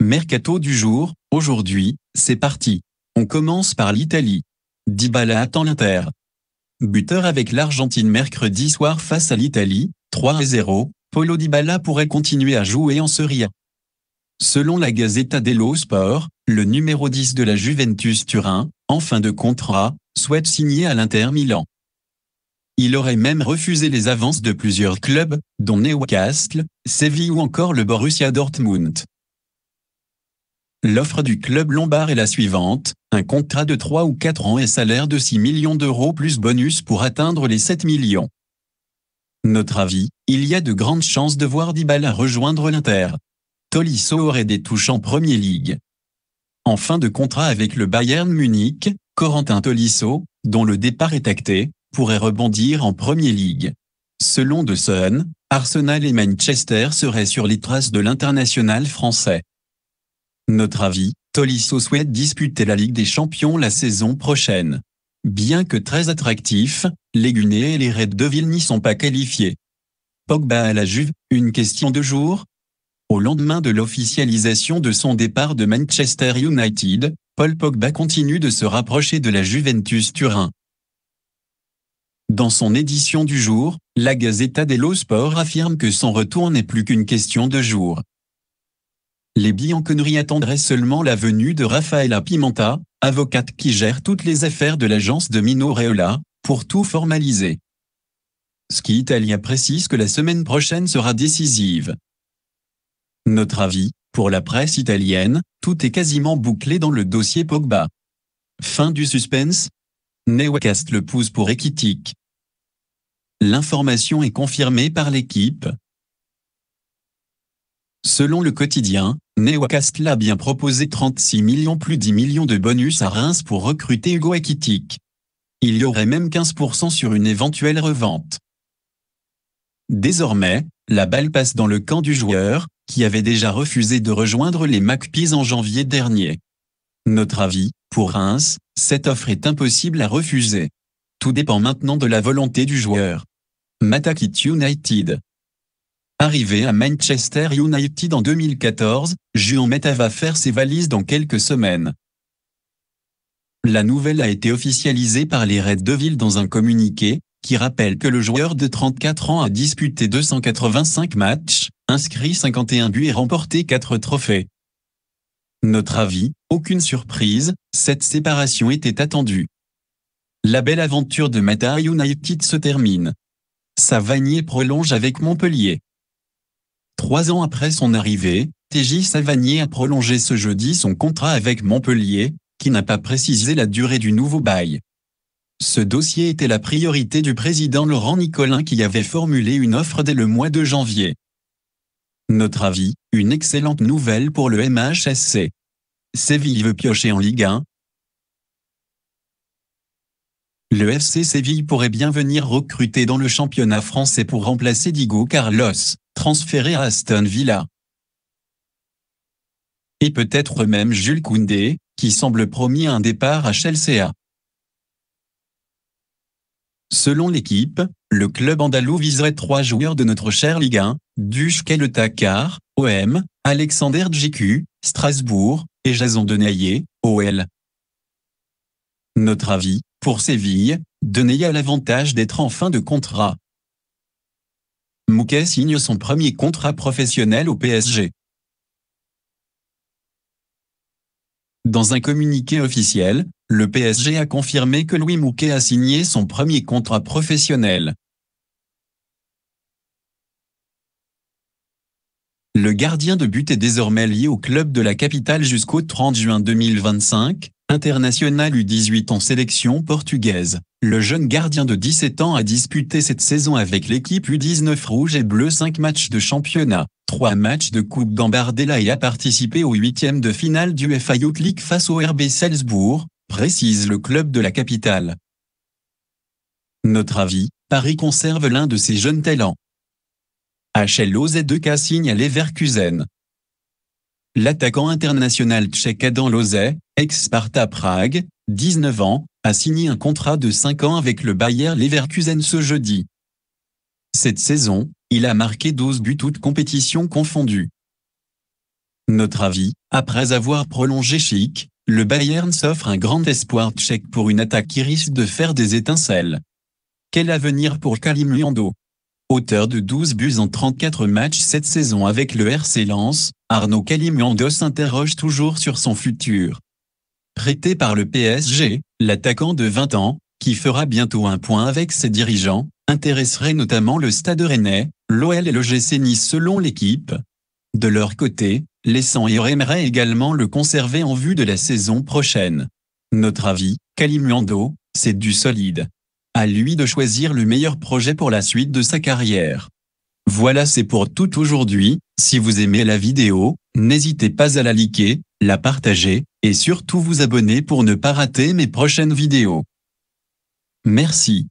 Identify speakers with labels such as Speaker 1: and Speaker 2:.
Speaker 1: Mercato du jour, aujourd'hui, c'est parti. On commence par l'Italie. Dybala attend l'Inter. Buteur avec l'Argentine mercredi soir face à l'Italie, 3-0, Polo Dybala pourrait continuer à jouer en Serie A. Selon la Gazzetta dello Sport, le numéro 10 de la Juventus Turin, en fin de contrat, souhaite signer à l'Inter Milan. Il aurait même refusé les avances de plusieurs clubs, dont Newcastle, Séville ou encore le Borussia Dortmund. L'offre du club lombard est la suivante, un contrat de 3 ou 4 ans et salaire de 6 millions d'euros plus bonus pour atteindre les 7 millions. Notre avis, il y a de grandes chances de voir Dybala rejoindre l'Inter. Tolisso aurait des touches en Premier League. En fin de contrat avec le Bayern Munich, Corentin Tolisso, dont le départ est acté, pourrait rebondir en Premier League. Selon De Sun, Arsenal et Manchester seraient sur les traces de l'international français. Notre avis, Tolisso souhaite disputer la Ligue des Champions la saison prochaine. Bien que très attractif, les et les Red de Ville n'y sont pas qualifiés. Pogba à la Juve, une question de jour. Au lendemain de l'officialisation de son départ de Manchester United, Paul Pogba continue de se rapprocher de la Juventus Turin. Dans son édition du jour, la Gazzetta dello Sport affirme que son retour n'est plus qu'une question de jour les bianconneries attendraient seulement la venue de Raffaella Pimenta, avocate qui gère toutes les affaires de l'agence de Mino Reola, pour tout formaliser. Ski Italia précise que la semaine prochaine sera décisive. Notre avis, pour la presse italienne, tout est quasiment bouclé dans le dossier Pogba. Fin du suspense Newcast le pouce pour équitique. L'information est confirmée par l'équipe. Selon le quotidien, Newcastle a bien proposé 36 millions plus 10 millions de bonus à Reims pour recruter Hugo Ekitik. Il y aurait même 15% sur une éventuelle revente. Désormais, la balle passe dans le camp du joueur, qui avait déjà refusé de rejoindre les Macpies en janvier dernier. Notre avis, pour Reims, cette offre est impossible à refuser. Tout dépend maintenant de la volonté du joueur. Matakit United Arrivé à Manchester United en 2014, Juan Meta va faire ses valises dans quelques semaines. La nouvelle a été officialisée par les Red Devils dans un communiqué, qui rappelle que le joueur de 34 ans a disputé 285 matchs, inscrit 51 buts et remporté 4 trophées. Notre avis, aucune surprise, cette séparation était attendue. La belle aventure de Meta United se termine. Sa vanille prolonge avec Montpellier. Trois ans après son arrivée, TJ Savanier a prolongé ce jeudi son contrat avec Montpellier, qui n'a pas précisé la durée du nouveau bail. Ce dossier était la priorité du président Laurent Nicolin qui avait formulé une offre dès le mois de janvier. Notre avis, une excellente nouvelle pour le MHSC. Séville veut piocher en Ligue 1. Le FC Séville pourrait bien venir recruter dans le championnat français pour remplacer Digo Carlos transféré à Aston Villa. Et peut-être même Jules Koundé, qui semble promis un départ à Chelsea. Selon l'équipe, le club andalou viserait trois joueurs de notre chère Ligue 1, Le Takar, OM, Alexander Djiku, Strasbourg, et Jason Denayer, OL. Notre avis, pour Séville, Denayer a l'avantage d'être en fin de contrat. Mouquet signe son premier contrat professionnel au PSG. Dans un communiqué officiel, le PSG a confirmé que Louis Mouquet a signé son premier contrat professionnel. Le gardien de but est désormais lié au club de la capitale jusqu'au 30 juin 2025, international U18 en sélection portugaise. Le jeune gardien de 17 ans a disputé cette saison avec l'équipe U19 Rouge et Bleu 5 matchs de championnat, 3 matchs de Coupe Gambardella et a participé au huitième de finale du FA Youth League face au RB Salzbourg, précise le club de la capitale. Notre avis, Paris conserve l'un de ses jeunes talents. HLOZ2K signe à Leverkusen. L'attaquant international tchèque Adam Lozé, ex-Sparta Prague, 19 ans, a signé un contrat de 5 ans avec le Bayern Leverkusen ce jeudi. Cette saison, il a marqué 12 buts toutes compétitions confondues. Notre avis, après avoir prolongé Chic, le Bayern s'offre un grand espoir tchèque pour une attaque qui risque de faire des étincelles. Quel avenir pour Kalim Liando Auteur de 12 buts en 34 matchs cette saison avec le RC Lens, Arnaud Kalimando s'interroge toujours sur son futur. Prêté par le PSG, L'attaquant de 20 ans, qui fera bientôt un point avec ses dirigeants, intéresserait notamment le Stade Rennais, l'OL et le GC Nice selon l'équipe. De leur côté, les Sangliers aimerait également le conserver en vue de la saison prochaine. Notre avis, Kalimuando, c'est du solide. À lui de choisir le meilleur projet pour la suite de sa carrière. Voilà c'est pour tout aujourd'hui, si vous aimez la vidéo, n'hésitez pas à la liker, la partager, et surtout vous abonner pour ne pas rater mes prochaines vidéos. Merci.